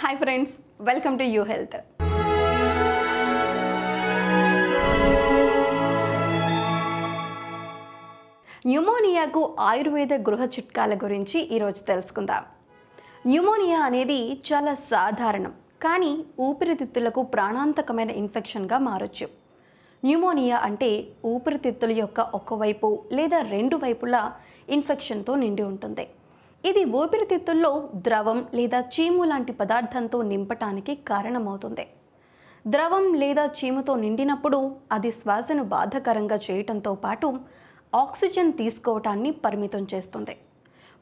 hi friends welcome to U health న్యూమోనియాకు ఆయుర్వేద గృహ చిట్కాల గురించి ఈరోజు తెలుసుకుందాం న్యూమోనియా అనేది చాలా సాధారణం కానీ ఊపిరితిత్తులకు ప్రాణాంతకమైన ఇన్ఫెక్షన్గా మారొచ్చు న్యూమోనియా అంటే ఊపిరితిత్తుల యొక్క ఒకవైపు లేదా రెండు వైపులా ఇన్ఫెక్షన్తో నిండి ఉంటుంది ఇది ఊపిరితిత్తుల్లో ద్రవం లేదా చీము లాంటి పదార్థంతో నింపటానికి కారణమవుతుంది ద్రవం లేదా చీముతో నిండినప్పుడు అది శ్వాసను బాధకరంగా చేయటంతో పాటు ఆక్సిజన్ తీసుకోవటాన్ని పరిమితం చేస్తుంది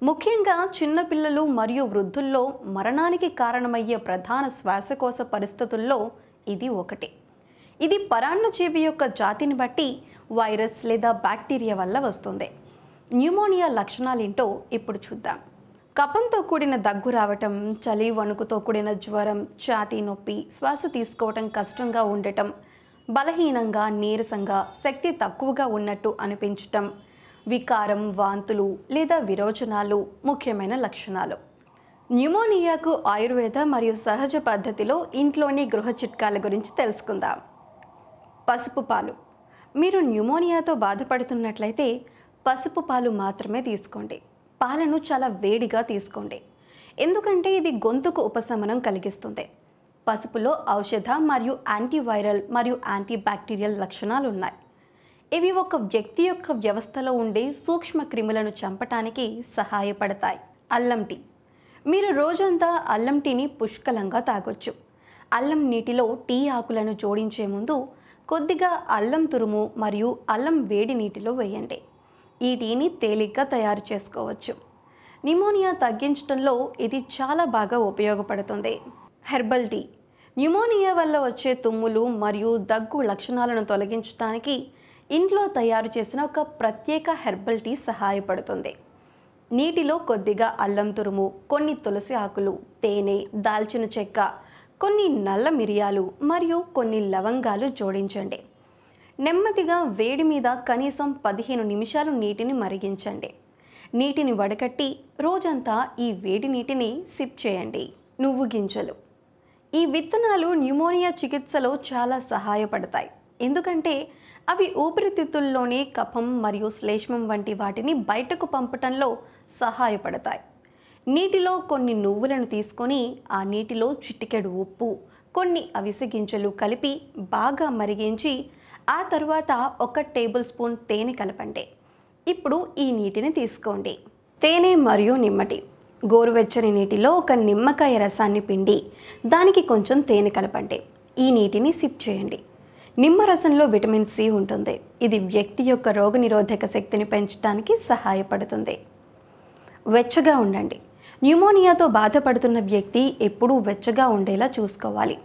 ముఖ్యంగా చిన్నపిల్లలు మరియు వృద్ధుల్లో మరణానికి కారణమయ్యే ప్రధాన శ్వాసకోశ పరిస్థితుల్లో ఇది ఒకటి ఇది పరాన్నజీవి యొక్క జాతిని బట్టి వైరస్ లేదా బ్యాక్టీరియా వల్ల వస్తుంది న్యూమోనియా లక్షణాలేంటో ఇప్పుడు చూద్దాం కపంతో కూడిన దగ్గు రావటం చలి వణుకుతో కూడిన జ్వరం ఛాతీ నొప్పి శ్వాస తీసుకోవటం కష్టంగా ఉండటం బలహీనంగా నీరసంగా శక్తి తక్కువగా ఉన్నట్టు అనిపించటం వికారం వాంతులు లేదా విరోచనాలు ముఖ్యమైన లక్షణాలు న్యూమోనియాకు ఆయుర్వేద మరియు సహజ పద్ధతిలో ఇంట్లోని గృహ చిట్కాల గురించి తెలుసుకుందాం పసుపు పాలు మీరు న్యూమోనియాతో బాధపడుతున్నట్లయితే పసుపు పాలు మాత్రమే తీసుకోండి పాలను చాలా వేడిగా తీసుకోండి ఎందుకంటే ఇది గొంతుకు ఉపశమనం కలిగిస్తుంది పసుపులో ఔషధ మరియు యాంటీవైరల్ మరియు యాంటీబ్యాక్టీరియల్ లక్షణాలు ఉన్నాయి ఇవి ఒక వ్యక్తి యొక్క వ్యవస్థలో ఉండే సూక్ష్మ క్రిములను చంపటానికి సహాయపడతాయి అల్లం టీ మీరు రోజంతా అల్లం టీని పుష్కలంగా తాగొచ్చు అల్లం నీటిలో టీ ఆకులను జోడించే ముందు కొద్దిగా అల్లం తురుము మరియు అల్లం వేడి నీటిలో వేయండి ఈ టీని తేలిగ్గా తయారు చేసుకోవచ్చు న్యూమోనియా తగ్గించడంలో ఇది చాలా బాగా ఉపయోగపడుతుంది హెర్బల్ టీ న్యూమోనియా వల్ల వచ్చే తుమ్ములు మరియు దగ్గు లక్షణాలను తొలగించడానికి ఇంట్లో తయారు చేసిన ఒక ప్రత్యేక హెర్బల్ టీ సహాయపడుతుంది నీటిలో కొద్దిగా అల్లం తురుము కొన్ని తులసి ఆకులు తేనె దాల్చిన చెక్క కొన్ని నల్ల మిరియాలు మరియు కొన్ని లవంగాలు జోడించండి నెమ్మదిగా వేడి మీద కనీసం పదిహేను నిమిషాలు నీటిని మరిగించండి నీటిని వడకట్టి రోజంతా ఈ వేడి నీటిని సిప్ చేయండి నువ్వు గింజలు ఈ విత్తనాలు న్యూమోనియా చికిత్సలో చాలా సహాయపడతాయి ఎందుకంటే అవి ఊపిరితిత్తుల్లోని కఫం మరియు శ్లేష్మం వంటి వాటిని బయటకు పంపటంలో సహాయపడతాయి నీటిలో కొన్ని నువ్వులను తీసుకొని ఆ నీటిలో చిటికెడు ఉప్పు కొన్ని అవిసె గింజలు కలిపి బాగా మరిగించి ఆ తర్వాత ఒక టేబుల్ స్పూన్ తేనె కలపండి ఇప్పుడు ఈ నీటిని తీసుకోండి తేనె మరియు నిమ్మటి గోరువెచ్చని నీటిలో ఒక నిమ్మకాయ రసాన్ని పిండి దానికి కొంచెం తేనె కలపండి ఈ నీటిని సిప్ చేయండి నిమ్మరసంలో విటమిన్ సి ఉంటుంది ఇది వ్యక్తి యొక్క రోగనిరోధక శక్తిని పెంచడానికి సహాయపడుతుంది వెచ్చగా ఉండండి న్యూమోనియాతో బాధపడుతున్న వ్యక్తి ఎప్పుడూ వెచ్చగా ఉండేలా చూసుకోవాలి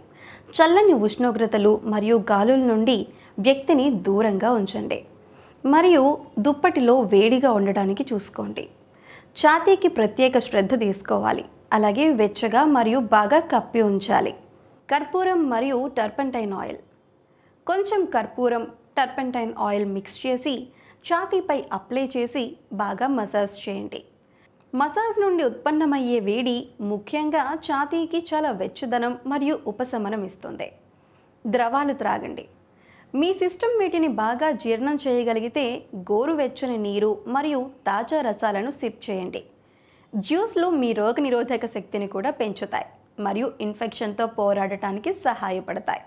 చల్లని ఉష్ణోగ్రతలు మరియు గాలుల నుండి వ్యక్తిని దూరంగా ఉంచండి మరియు దుప్పటిలో వేడిగా ఉండడానికి చూసుకోండి ఛాతీకి ప్రత్యేక శ్రద్ధ తీసుకోవాలి అలాగే వెచ్చగా మరియు బాగా కప్పి ఉంచాలి కర్పూరం మరియు టర్పంటైన్ ఆయిల్ కొంచెం కర్పూరం టర్పంటైన్ ఆయిల్ మిక్స్ చేసి ఛాతీపై అప్లై చేసి బాగా మసాజ్ చేయండి మసాజ్ నుండి ఉత్పన్నమయ్యే వేడి ముఖ్యంగా ఛాతీకి చాలా వెచ్చదనం మరియు ఉపశమనం ఇస్తుంది ద్రవాలు త్రాగండి మీ సిస్టమ్ వీటిని బాగా జీర్ణం చేయగలిగితే గోరువెచ్చని నీరు మరియు తాజా రసాలను సిప్ చేయండి జ్యూస్లు మీ రోగనిరోధక శక్తిని కూడా పెంచుతాయి మరియు ఇన్ఫెక్షన్తో పోరాడటానికి సహాయపడతాయి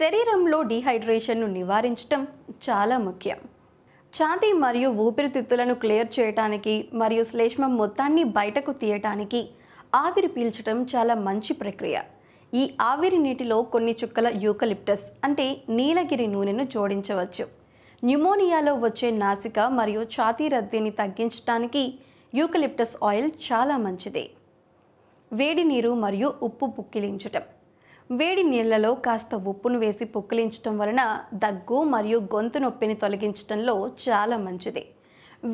శరీరంలో డీహైడ్రేషన్ను నివారించడం చాలా ముఖ్యం ఛాతి మరియు ఊపిరితిత్తులను క్లియర్ చేయటానికి మరియు శ్లేష్మం మొత్తాన్ని బయటకు తీయటానికి ఆవిరి పీల్చడం చాలా మంచి ప్రక్రియ ఈ ఆవిరి నీటిలో కొన్ని చుక్కల యూకలిప్టస్ అంటే నీలగిరి నూనెను జోడించవచ్చు న్యూమోనియాలో వచ్చే నాసిక మరియు ఛాతీ రద్దీని తగ్గించడానికి యూకలిప్టస్ ఆయిల్ చాలా మంచిది వేడి నీరు మరియు ఉప్పు పుక్కిలించటం వేడి నీళ్లలో కాస్త ఉప్పును వేసి పుక్కిలించటం వలన దగ్గు మరియు గొంతు నొప్పిని తొలగించడంలో చాలా మంచిది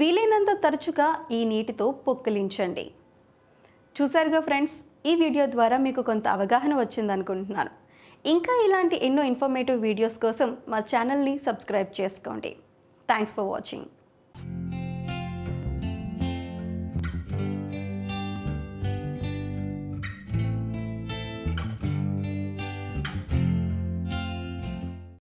వీలైనంత తరచుగా ఈ నీటితో పుక్కిలించండి చూసారుగా ఫ్రెండ్స్ ఈ వీడియో ద్వారా మీకు కొంత అవగాహన వచ్చిందనుకుంటున్నాను ఇంకా ఇలాంటి ఎన్నో ఇన్ఫర్మేటివ్ వీడియోస్ కోసం మా ఛానల్ని సబ్స్క్రైబ్ చేసుకోండి థ్యాంక్స్ ఫర్ వాచింగ్